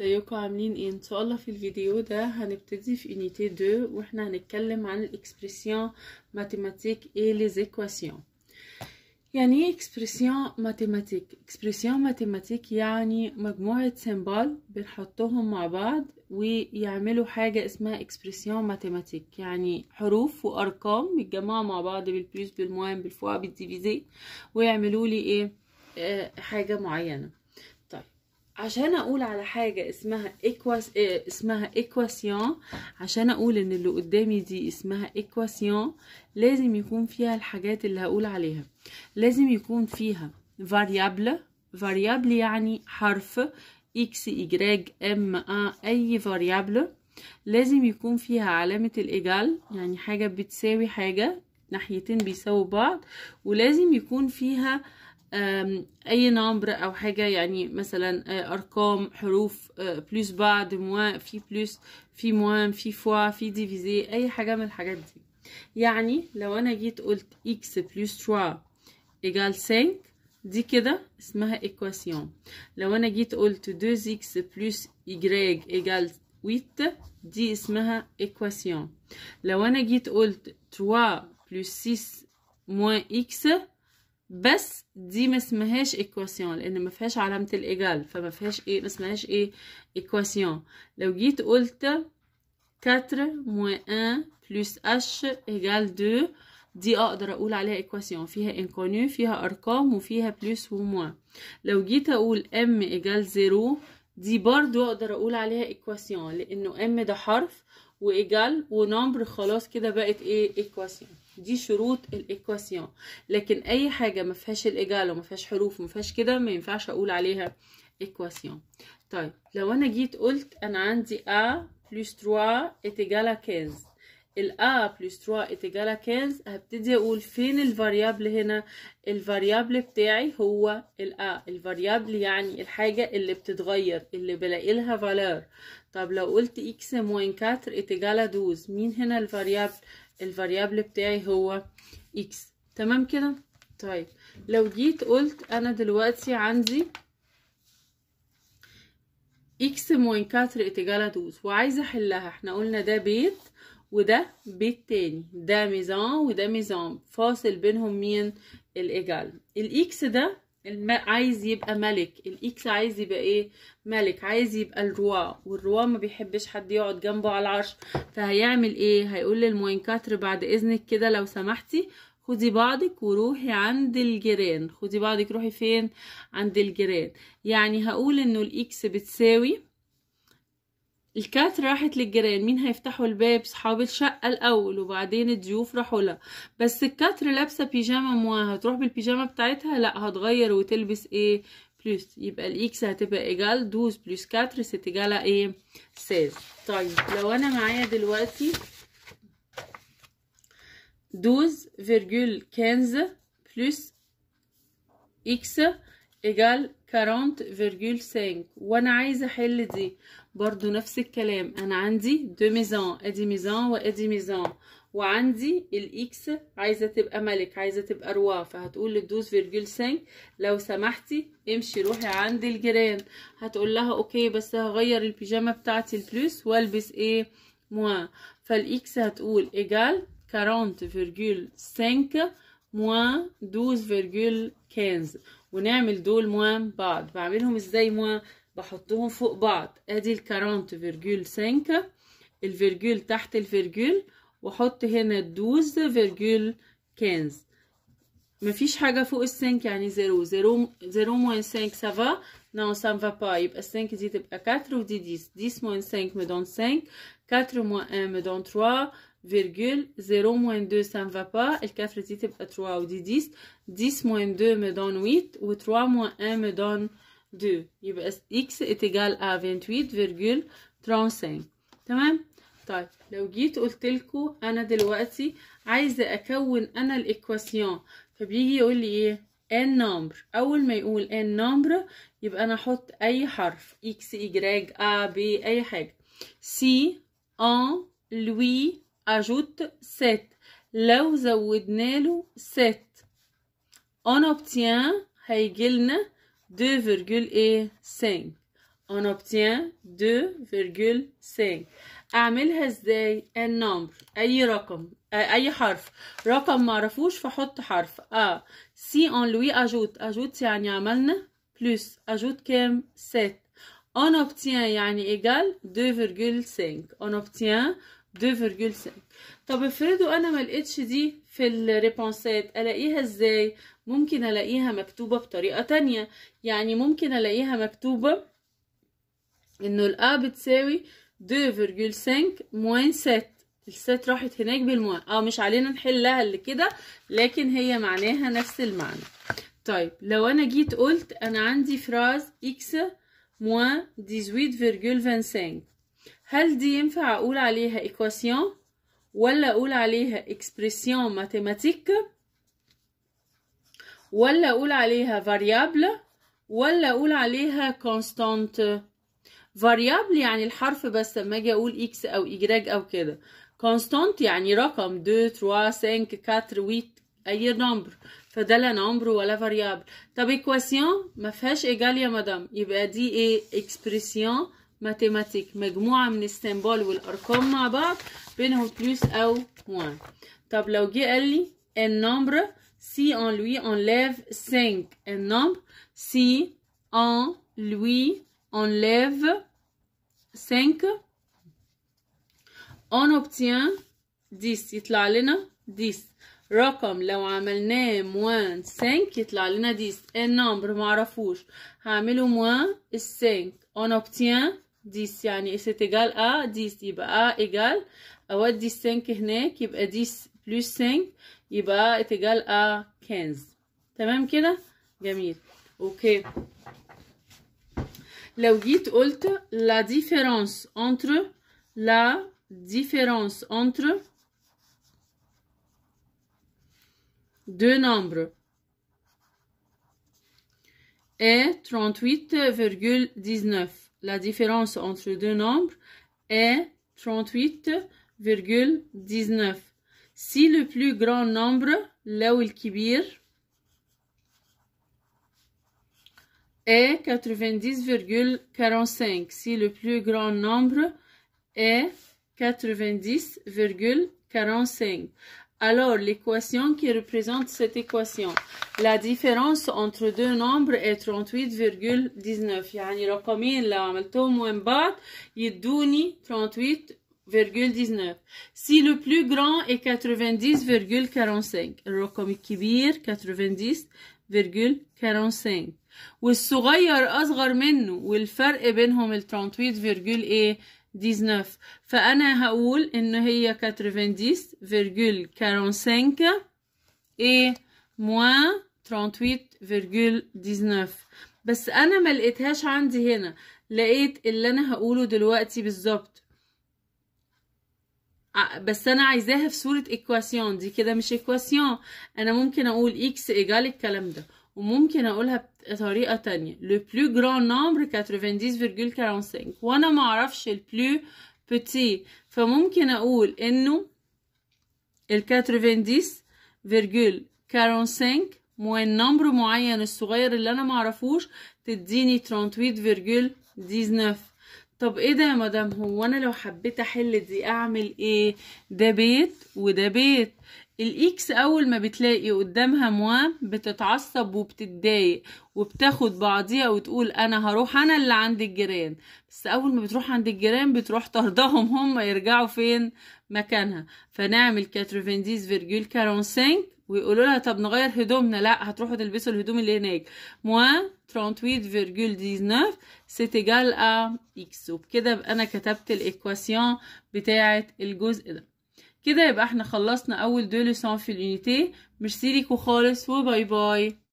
ازيكم عاملين ايه ان شاء الله في الفيديو ده هنبتدي في يونيتي 2 واحنا هنتكلم عن الاكسبرسيون ماتيماتيك اي لي زيكواسيون يعني ايه اكسبرسيون ماتيماتيك اكسبرسيون ماتيماتيك يعني مجموعه سيمبال بنحطهم مع بعض ويعملوا حاجه اسمها اكسبرسيون ماتيماتيك يعني حروف وارقام متجمعه مع بعض بالبليس بالموان بالفوا بالديفيزي ويعملوا لي ايه آه، حاجه معينه عشان اقول على حاجة اسمها إكواس... إيه اسمها إكواسيون عشان اقول ان اللي قدامي دي اسمها إكواسيون لازم يكون فيها الحاجات اللي هقول عليها لازم يكون فيها فاريابل فاريابل يعني حرف اكس إجراج ام ا اي فاريابل لازم يكون فيها علامة الايجال يعني حاجة بتساوي حاجة ناحيتين بيساووا بعض ولازم يكون فيها آه اي نمبر او حاجه يعني مثلا آه، ارقام حروف بلس آه، بعد موا في بلس في موان في فوا في ديفيزي اي حاجه من الحاجات دي يعني لو انا جيت قلت اكس بلس 3 ايجال 5 دي كده اسمها ايكواسيون لو انا جيت قلت 2x بلس y ايجال 8 دي اسمها ايكواسيون لو انا جيت قلت 3 بلس 6 موان اكس بس دي ما اسمهاش ايكواسيون لان ما فيهاش علامه الايجال فما فيهاش ايه ما اسمهاش ايه ايكواسيون لو جيت قلت 4 1 بلس اش ايجال 2 دي اقدر اقول عليها ايكواسيون فيها انكونيو فيها ارقام وفيها بلس وموان لو جيت اقول m ايجال 0 دي برضو اقدر اقول عليها ايكواسيون لانه m ده حرف وايجال ونمبر خلاص كده بقت ايه ايكواسيون دي شروط الايكواسيون لكن اي حاجه ما فيهاش الايجال وما فيهاش حروف وما فيهاش كده ما ينفعش اقول عليها ايكواسيون طيب لو انا جيت قلت انا عندي ا بلس 3 ايجال 15 ال A plus 3 is 15 هبتدي اقول فين الفاريابل هنا الفاريابل بتاعي هو ال A الفاريابل يعني الحاجة اللي بتتغير اللي بلاقي لها فالور طب لو قلت x موين 4 is 12 مين هنا الفاريابل الفاريابل بتاعي هو x تمام كده طيب لو جيت قلت انا دلوقتي عندي اكس موين كاتر اتجالة دوز وعايزة احلها احنا قلنا ده بيت وده بيت تاني ده ميزان وده ميزان فاصل بينهم مين الايجال الاكس ده الم... عايز يبقى ملك الاكس عايز يبقى ايه ملك عايز يبقى الروا والروا ما بيحبش حد يقعد جنبه على العرش فهيعمل ايه هيقول للموين كاتر بعد اذنك كده لو سمحتي خدي بعضك وروحي عند الجيران خدي بعضك روحي فين عند الجيران يعني هقول انه الاكس بتساوي الكات راحت للجيران مين هيفتحوا الباب صحاب الشقة الأول وبعدين الضيوف راحوا لها بس الكات لابسة بيجامة مواها هتروح بالبيجامة بتاعتها لا هتغير وتلبس ايه بلس يبقى الاكس هتبقى ايجال دوز بلس كاتر ست جالا ايه ساز طيب لو انا معايا دلوقتي دوز فيرجول كنز بلس اكس ايجال كارونت فيرجول سانك وانا عايزه احل دي برضو نفس الكلام انا عندي دو ميزان ادي ميزان وادي ميزان وعندي الاكس عايزه تبقى ملك عايزه تبقى روا فهتقول للدوز فيرجول سانك لو سمحتي امشي روحي عند الجيران هتقول لها اوكي بس هغير البيجامه بتاعتي البلوس والبس ايه موا فالاكس هتقول ايجال 40,5 موا 12,15 ونعمل دول موان بعض بعملهم ازاي موان بحطهم فوق بعض ادي الكارانت فيرجول سانك الفيرجول تحت الفيرجول واحط هنا الدوز فيرجول كنز مفيش حاجة فوق السنك يعني زيرو زيرو زيرو موان سانك سافا نو سان فا با يبقى السنك دي تبقى كاتر ودي ديس ديس موان سانك مدون سانك كاتر موان ان مدون تروا virgule 0 moins 2 ça ne va pas دي تبقى 3 ودي 10 10 moins 2 me donne 8 و 3 moins 1 me donne 2 يبقى x est égal à 28,35 تمام طيب لو جيت قلت لكم انا دلوقتي عايزه اكون انا الايكواسيون فبيجي يقول لي ايه ان نمبر اول ما يقول ان نمبر يبقى انا احط اي حرف اكس y ا بي اي حاجه سي ان لوي أجوت ست لو زودنا له سات أون أوبتيان هيجي دو فيرجول إيه سان أون أوبتيان دو فيرجول سان أعملها إزاي النمبر أي رقم أي حرف رقم معرفوش فحط حرف أ سي أن لوي أجوت أجوت يعني عملنا بلس أجوت كام ست أون أوبتيان يعني إيجال دو فيرجول سان أون أوبتيان 2.5 طب افرضوا انا ما لقيتش دي في الريبونسات الاقيها ازاي ممكن الاقيها مكتوبه بطريقه تانية يعني ممكن الاقيها مكتوبه انه الأ بتساوي 2.5 موان 7 الست راحت هناك بالموان اه مش علينا نحلها اللي كده لكن هي معناها نفس المعنى طيب لو انا جيت قلت انا عندي فراز اكس موان 18.25 هل دي ينفع اقول عليها إكواسيون ولا اقول عليها اكسبريسيون ماتيماتيك ولا اقول عليها فاريابل ولا اقول عليها كونستانت فاريابل يعني الحرف بس لما اجي اقول اكس او إجراج او كده كونستانت يعني رقم دو تروا 5 4 ويت اي نمبر فده لا نمبر ولا فاريابل طب إكواسيون ما فيهاش ايجاليا مدام يبقى دي ايه اكسبريسيون ماتيماتيك مجموعة من السيمبول والأرقام مع بعض بينهم بلوس أو موان طب لو جه قال لي النمبر سي أن لوي ان أنليف سينك النمبر سي أن لوي ان أنليف سينك أن أوبتيان ديس يطلع لنا ديس رقم لو عملناه موان سينك يطلع لنا ديس ان نمبر معرفوش هعمله موان السينك أن ديس 10 يعني c'est égal à 10 يبقى A égal à 5 هناك 10 plus 5 يبقى A égal à 15 تمام كده جميل اوكي لو la différence entre la différence entre deux nombres est 38,19 la différence entre deux nombres est 38,19. Si le plus grand nombre, il kibir est 90,45. Si le plus grand nombre est 90,45. Alors, l'équation qui représente cette équation. La différence entre deux nombres est 38,19. يعني رقمين لو moins bas il donne 38,19. Si le plus grand est 90,45. الرقم الكبير 90,45. والصغير أصغر منه والفرق بينهم est 38, 19 فأنا هقول إن هي 90,45 إيه موان 38,19 بس أنا ما لقيتهاش عندي هنا لقيت اللي أنا هقوله دلوقتي بالظبط بس أنا عايزاها في صورة إكواسيون دي كده مش إكواسيون أنا ممكن أقول إكس إيجال الكلام ده وممكن اقولها بطريقه تانية لو بلو جران نمبر 90.45 وانا ما اعرفش البلو بيتي فممكن اقول انه ال 90.45 موين نمبر معين الصغير اللي انا معرفوش تديني 38.19 طب ايه ده يا مدام هو انا لو حبيت احل دي اعمل ايه ده بيت وده بيت الاكس اول ما بتلاقي قدامها موان بتتعصب وبتتضايق وبتاخد بعضيها وتقول انا هروح انا اللي عند الجيران بس اول ما بتروح عند الجيران بتروح ترضاهم هم يرجعوا فين مكانها فنعمل كاتروفينديز فيرجول كارونسينك ويقولوا لها طب نغير هدومنا لا هتروحوا تلبسوا الهدوم اللي هناك موان 38,19 سيت ايجال ا اكس وبكده انا كتبت الايكواسيون بتاعه الجزء ده كده يبقى احنا خلصنا اول دو في اليونيتي مش ليكوا خالص وباي باي